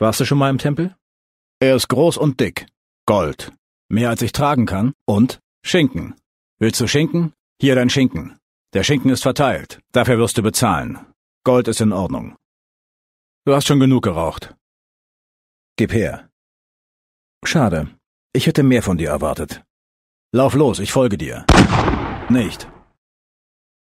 Warst du schon mal im Tempel? Er ist groß und dick. Gold. Mehr als ich tragen kann. Und Schinken. Willst du Schinken? Hier dein Schinken. Der Schinken ist verteilt. Dafür wirst du bezahlen. Gold ist in Ordnung. Du hast schon genug geraucht. Gib her. Schade. Ich hätte mehr von dir erwartet. Lauf los, ich folge dir. Nicht.